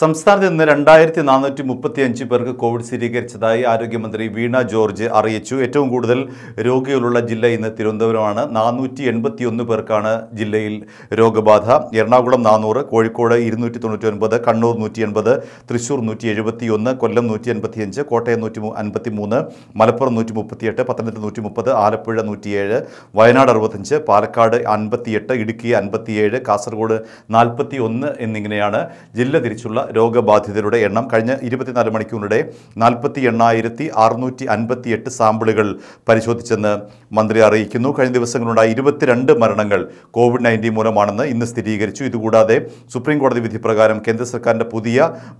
സംസ്ഥാനത്ത് ഇന്ന് രണ്ടായിരത്തി നാനൂറ്റി മുപ്പത്തി അഞ്ച് പേർക്ക് കോവിഡ് സ്ഥിരീകരിച്ചതായി ആരോഗ്യമന്ത്രി വീണ ജോർജ് അറിയിച്ചു ഏറ്റവും കൂടുതൽ രോഗികളുള്ള ജില്ല ഇന്ന് തിരുവനന്തപുരമാണ് നാനൂറ്റി എൺപത്തിയൊന്ന് പേർക്കാണ് ജില്ലയിൽ രോഗബാധ എറണാകുളം നാനൂറ് കോഴിക്കോട് ഇരുന്നൂറ്റി തൊണ്ണൂറ്റി ഒൻപത് കണ്ണൂർ നൂറ്റി എൺപത് തൃശൂർ നൂറ്റി എഴുപത്തി ഒന്ന് കൊല്ലം നൂറ്റി എൺപത്തിയഞ്ച് കോട്ടയം നൂറ്റി അൻപത്തി മൂന്ന് മലപ്പുറം നൂറ്റി മുപ്പത്തിയെട്ട് പത്തനംതിട്ട നൂറ്റി മുപ്പത് ആലപ്പുഴ നൂറ്റിയേഴ് വയനാട് അറുപത്തഞ്ച് പാലക്കാട് അൻപത്തിയെട്ട് ഇടുക്കി അൻപത്തിയേഴ് കാസർഗോഡ് നാൽപ്പത്തി ഒന്ന് എന്നിങ്ങനെയാണ് ജില്ല തിരിച്ചുള്ള രോഗബാധിതരുടെ എണ്ണം കഴിഞ്ഞ ഇരുപത്തിനാല് മണിക്കൂറിനിടെ നാൽപ്പത്തി എണ്ണായിരത്തി അറുന്നൂറ്റി അൻപത്തി എട്ട് സാമ്പിളുകൾ പരിശോധിച്ചെന്ന് മന്ത്രി അറിയിക്കുന്നു കഴിഞ്ഞ ദിവസങ്ങളുണ്ടായ ഇരുപത്തിരണ്ട് മരണങ്ങൾ കോവിഡ് നയൻറ്റീൻ മൂലമാണെന്ന് ഇന്ന് സ്ഥിരീകരിച്ചു ഇതുകൂടാതെ സുപ്രീംകോടതി വിധി പ്രകാരം കേന്ദ്ര സർക്കാരിൻ്റെ പുതിയ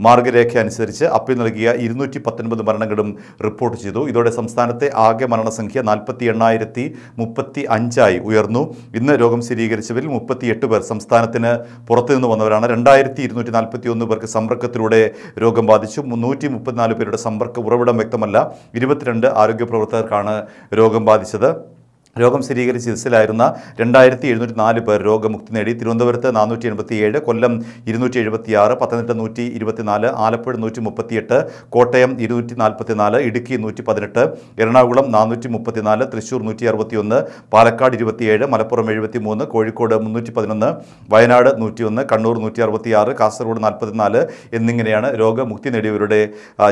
മാർഗരേഖ അനുസരിച്ച് അപ്പീൽ നൽകിയ ഇരുന്നൂറ്റി പത്തൊൻപത് മരണങ്ങളും റിപ്പോർട്ട് ചെയ്തു ഇതോടെ സംസ്ഥാനത്തെ ആകെ മരണസംഖ്യ നാൽപ്പത്തി എണ്ണായിരത്തി മുപ്പത്തി അഞ്ചായി ഉയർന്നു ഇന്ന് രോഗം സ്ഥിരീകരിച്ചവരിൽ മുപ്പത്തി എട്ട് പേർ സംസ്ഥാനത്തിന് പുറത്തുനിന്ന് വന്നവരാണ് രണ്ടായിരത്തി ഇരുന്നൂറ്റി നാൽപ്പത്തി ഒന്ന് പേർക്ക് പേർക്ക് സമ്പർക്കത്തിലൂടെ രോഗം ബാധിച്ചു മുന്നൂറ്റി മുപ്പത്തിനാല് പേരുടെ സമ്പർക്ക ഉറവിടം വ്യക്തമല്ല ഇരുപത്തിരണ്ട് ആരോഗ്യ പ്രവർത്തകർക്കാണ് രോഗം ബാധിച്ചത് രോഗം സ്ഥിരീകരിച്ച് ചികിത്സയിലായിരുന്ന രണ്ടായിരത്തി എഴുന്നൂറ്റി നാല് പേർ രോഗമുക്തി നേടി തിരുവനന്തപുരത്ത് നാനൂറ്റി എൺപത്തിയേഴ് കൊല്ലം ഇരുന്നൂറ്റി എഴുപത്തി ആറ് പത്തനംതിട്ട നൂറ്റി ഇരുപത്തിനാല് ആലപ്പുഴ നൂറ്റി മുപ്പത്തിയെട്ട് കോട്ടയം ഇരുന്നൂറ്റി നാൽപ്പത്തി നാല് ഇടുക്കി നൂറ്റി പതിനെട്ട് എറണാകുളം നാനൂറ്റി മുപ്പത്തിനാല് തൃശൂർ നൂറ്റി അറുപത്തിയൊന്ന് പാലക്കാട് ഇരുപത്തിയേഴ് മലപ്പുറം എഴുപത്തി മൂന്ന് കോഴിക്കോട് മുന്നൂറ്റി പതിനൊന്ന് വയനാട് നൂറ്റിയൊന്ന് കണ്ണൂർ നൂറ്റി അറുപത്തിയാറ് കാസർഗോഡ് നാൽപ്പത്തിനാല് എന്നിങ്ങനെയാണ് രോഗമുക്തി നേടിയവരുടെ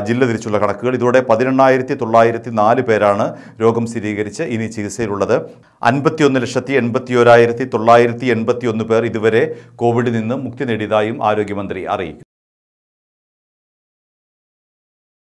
ജില്ല തിരിച്ചുള്ള കണക്കുകൾ ഇതോടെ പതിനെണ്ണായിരത്തി തൊള്ളായിരത്തി നാല് പേരാണ് രോഗം സ്ഥിരീകരിച്ച് ഇനി ചികിത്സയിലുള്ളത് പറയുന്നത് അൻപത്തിയൊന്ന് ലക്ഷത്തി എൺപത്തി ഒരായിരത്തി തൊള്ളായിരത്തി എൺപത്തി ഒന്ന് പേർ ഇതുവരെ കോവിഡിൽ നിന്ന് മുക്തി നേടിയതായും ആരോഗ്യമന്ത്രി അറിയിച്ചു